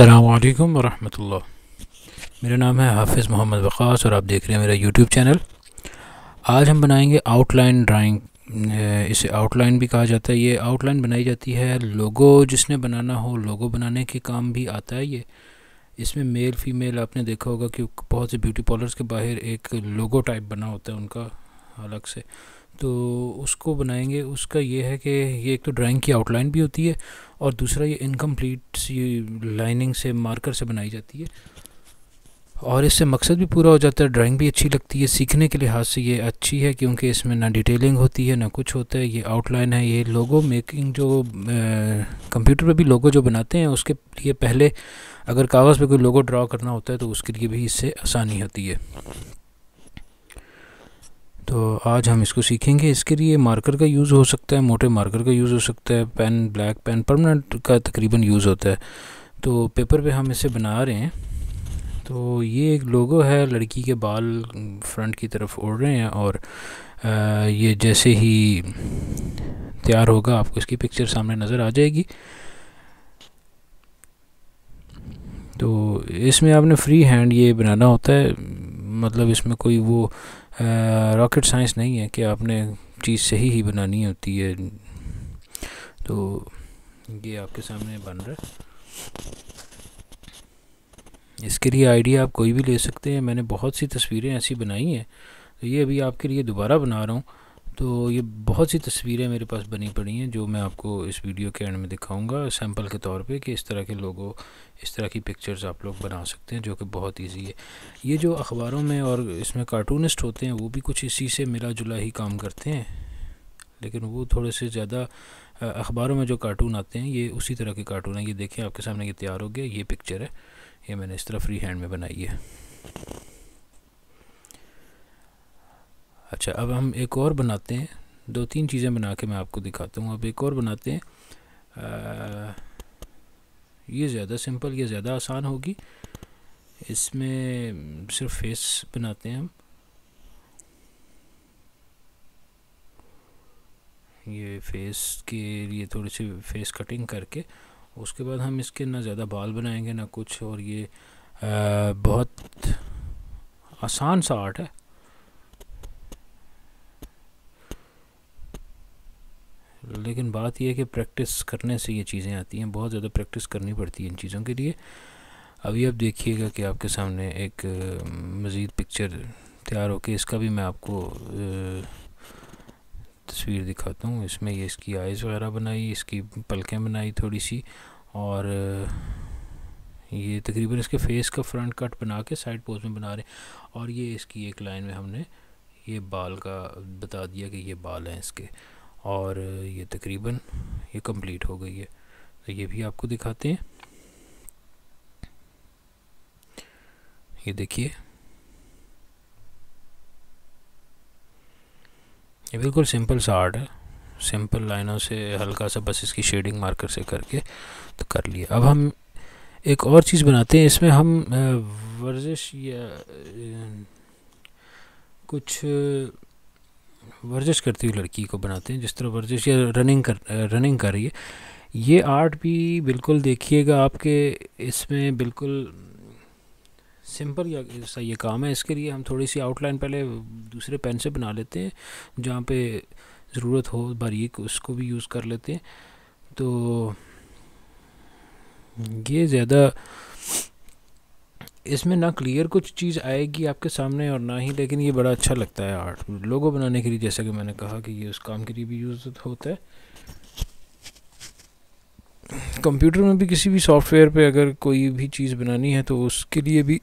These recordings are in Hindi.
अल्लाम वरहमतुल्ला मेरा नाम है हाफिज़ मोहम्मद वक़ास और आप देख रहे हैं मेरा यूट्यूब चैनल आज हम बनाएंगे आउटलाइन ड्राइंग इसे आउटलाइन भी कहा जाता है ये आउटलाइन बनाई जाती है लोगो जिसने बनाना हो लोगो बनाने के काम भी आता है ये इसमें मेल फीमेल आपने देखा होगा कि बहुत से ब्यूटी पार्लर्स के बाहर एक लोगो टाइप बना होता है उनका अलग से तो उसको बनाएंगे उसका ये है कि ये एक तो ड्राइंग की आउटलाइन भी होती है और दूसरा ये इनकम्प्लीट सी लाइनिंग से मार्कर से बनाई जाती है और इससे मकसद भी पूरा हो जाता है ड्राइंग भी अच्छी लगती है सीखने के लिहाज से ये अच्छी है क्योंकि इसमें ना डिटेलिंग होती है ना कुछ होता है ये आउटलाइन है ये लोगो मेकिंग जो कंप्यूटर पे भी लोगो जो बनाते हैं उसके लिए पहले अगर कागज़ पे कोई लोगो ड्रा करना होता है तो उसके लिए भी इससे आसानी होती है तो आज हम इसको सीखेंगे इसके लिए मार्कर का यूज़ हो सकता है मोटे मार्कर का यूज़ हो सकता है पेन ब्लैक पेन परमानेंट का तकरीबन यूज़ होता है तो पेपर पे हम इसे बना रहे हैं तो ये एक लोगो है लड़की के बाल फ्रंट की तरफ ओढ़ रहे हैं और आ, ये जैसे ही तैयार होगा आपको इसकी पिक्चर सामने नज़र आ जाएगी तो इसमें आपने फ्री हैंड ये बनाना होता है मतलब इसमें कोई वो रॉकेट साइंस नहीं है कि आपने चीज़ सही ही बनानी होती है तो ये आपके सामने बन रहा है इसके लिए आइडिया आप कोई भी ले सकते हैं मैंने बहुत सी तस्वीरें ऐसी बनाई हैं तो ये अभी आपके लिए दोबारा बना रहा हूँ तो ये बहुत सी तस्वीरें मेरे पास बनी पड़ी हैं जो मैं आपको इस वीडियो के एंड में दिखाऊंगा सैम्पल के तौर पे कि इस तरह के लोगों इस तरह की पिक्चर्स आप लोग बना सकते हैं जो कि बहुत इजी है ये जो अखबारों में और इसमें कार्टूनिस्ट होते हैं वो भी कुछ इसी से मिला जुला ही काम करते हैं लेकिन वो थोड़े से ज़्यादा अखबारों में जो कार्टून आते हैं ये उसी तरह के कार्टून है ये देखें आपके सामने ये तैयार हो गया ये पिक्चर है ये मैंने इस तरह फ्री हैंड में बनाई है अच्छा अब हम एक और बनाते हैं दो तीन चीज़ें बना के मैं आपको दिखाता हूँ अब एक और बनाते हैं आ, ये ज़्यादा सिंपल ये ज़्यादा आसान होगी इसमें सिर्फ फेस बनाते हैं हम ये फेस के लिए थोड़ी सी फेस कटिंग करके उसके बाद हम इसके ना ज़्यादा बाल बनाएंगे ना कुछ और ये आ, बहुत आसान सा आर्ट है लेकिन बात यह है कि प्रैक्टिस करने से ये चीज़ें आती हैं बहुत ज़्यादा प्रैक्टिस करनी पड़ती है इन चीज़ों के लिए अभी आप देखिएगा कि आपके सामने एक मज़ीद पिक्चर तैयार होके इसका भी मैं आपको तस्वीर दिखाता हूँ इसमें ये इसकी आइज़ वगैरह बनाई इसकी पलकें बनाई थोड़ी सी और ये तकरीबन इसके फेस का फ्रंट कट बना के साइड पोज में बना रहे और ये इसकी एक लाइन में हमने ये बाल का बता दिया कि ये बाल हैं इसके और ये तकरीबन ये कंप्लीट हो गई है तो ये भी आपको दिखाते हैं ये देखिए ये बिल्कुल सिंपल सा आर्ट है सिंपल लाइनों से हल्का सा बस इसकी शेडिंग मार्कर से करके तो कर लिया अब हम एक और चीज़ बनाते हैं इसमें हम वर्जिश या कुछ वर्जिश करती हुई लड़की को बनाते हैं जिस तरह वर्जिश या रनिंग कर रनिंग कर रही है ये आर्ट भी बिल्कुल देखिएगा आपके इसमें बिल्कुल सिंपल या सा ये काम है इसके लिए हम थोड़ी सी आउटलाइन पहले दूसरे पेन से बना लेते हैं जहाँ पे ज़रूरत हो बारीक उसको भी यूज़ कर लेते हैं तो ये ज़्यादा इसमें ना क्लियर कुछ चीज़ आएगी आपके सामने और ना ही लेकिन ये बड़ा अच्छा लगता है आर्ट लोगो बनाने के लिए जैसा कि मैंने कहा कि ये उस काम के लिए भी यूज़ होता है कंप्यूटर में भी किसी भी सॉफ्टवेयर पे अगर कोई भी चीज़ बनानी है तो उसके लिए भी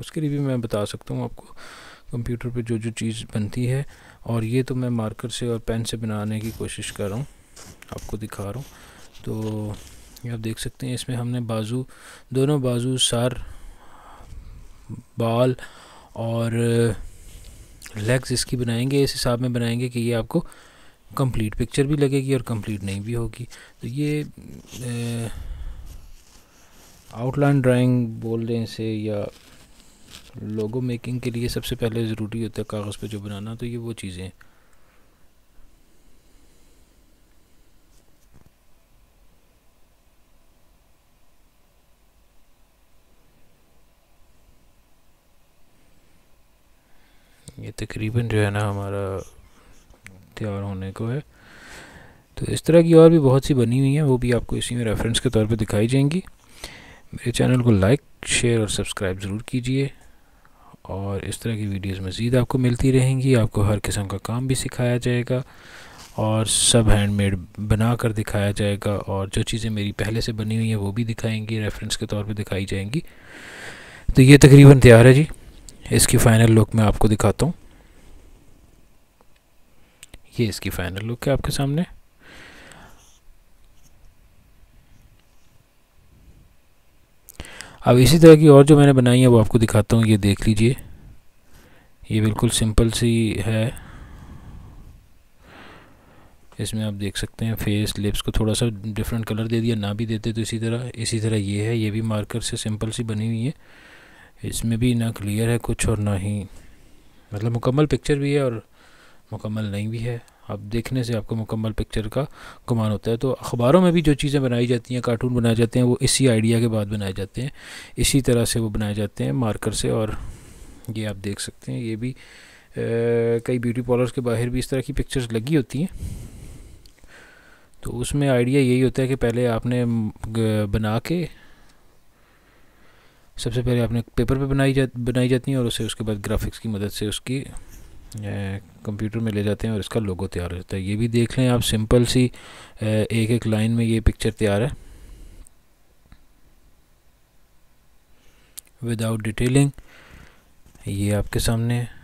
उसके लिए भी मैं बता सकता हूँ आपको कंप्यूटर पे जो जो चीज़ बनती है और ये तो मैं मार्कर से और पेन से बनाने की कोशिश कर रहा हूँ आपको दिखा रहा हूँ तो ये आप देख सकते हैं इसमें हमने बाजू दोनों बाजू सर बाल और लेग्स इसकी बनाएंगे इस हिसाब में बनाएंगे कि ये आपको कंप्लीट पिक्चर भी लगेगी और कंप्लीट नहीं भी होगी तो ये आउटलाइन ड्राइंग बोल रहे से या लोगो मेकिंग के लिए सबसे पहले ज़रूरी होता है कागज़ पे जो बनाना तो ये वो चीज़ें हैं ये तकरीबन जो है ना हमारा तैयार होने को है तो इस तरह की और भी बहुत सी बनी हुई हैं वो भी आपको इसी में रेफरेंस के तौर पे दिखाई जाएंगी मेरे चैनल को लाइक शेयर और सब्सक्राइब ज़रूर कीजिए और इस तरह की वीडियोस मज़ीद आपको मिलती रहेंगी आपको हर किस्म का काम भी सिखाया जाएगा और सब हैंडमेड बना कर दिखाया जाएगा और जो चीज़ें मेरी पहले से बनी हुई हैं वो भी दिखाएंगी रेफरेंस के तौर पर दिखाई जाएंगी तो ये तकरीबन तैयार है जी इसकी फ़ाइनल लुक मैं आपको दिखाता हूँ ये इसकी फ़ाइनल लुक है आपके सामने अब इसी तरह की और जो मैंने बनाई है वो आपको दिखाता हूँ ये देख लीजिए ये बिल्कुल सिंपल सी है इसमें आप देख सकते हैं फेस लिप्स को थोड़ा सा डिफरेंट कलर दे दिया ना भी देते तो इसी तरह इसी तरह ये है ये भी मार्कर से सिंपल सी बनी हुई है इसमें भी ना क्लियर है कुछ और ना ही मतलब मुकम्मल पिक्चर भी है और मुकम्मल नहीं भी है आप देखने से आपको मुकम्मल पिक्चर का गुमान होता है तो अखबारों में भी जो चीज़ें बनाई जाती हैं कार्टून बनाए जाते हैं वो इसी आइडिया के बाद बनाए जाते हैं इसी तरह से वो बनाए जाते हैं मार्कर से और ये आप देख सकते हैं ये भी आ, कई ब्यूटी पार्लर्स के बाहर भी इस तरह की पिक्चर्स लगी होती हैं तो उसमें आइडिया यही होता है कि पहले आपने बना के सबसे पहले आपने पेपर पे बनाई जा बनाई जाती है और उसे उसके बाद ग्राफिक्स की मदद से उसकी कंप्यूटर में ले जाते हैं और इसका लोगो तैयार हो जाता है ये भी देख लें आप सिंपल सी एक एक लाइन में ये पिक्चर तैयार है विदाउट डिटेलिंग ये आपके सामने है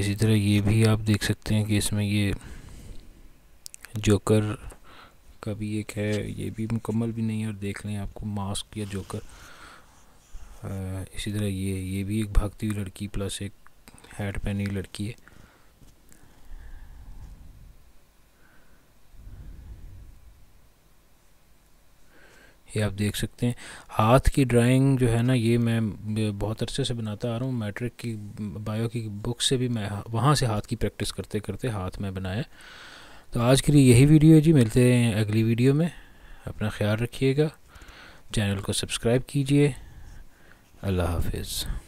इसी तरह ये भी आप देख सकते हैं कि इसमें ये जोकर का भी एक है ये भी मुकम्मल भी नहीं है और देख लें आपको मास्क या जोकर इसी तरह ये ये भी एक भागती हुई लड़की प्लस एक हेड पहनी हुई लड़की है ये आप देख सकते हैं हाथ की ड्राइंग जो है ना ये मैं बहुत अरसे से बनाता आ रहा हूँ मैट्रिक की बायो की बुक से भी मैं वहाँ से हाथ की प्रैक्टिस करते करते हाथ में बनाया तो आज के लिए यही वीडियो है जी मिलते हैं अगली वीडियो में अपना ख्याल रखिएगा चैनल को सब्सक्राइब कीजिए अल्लाह हाफिज़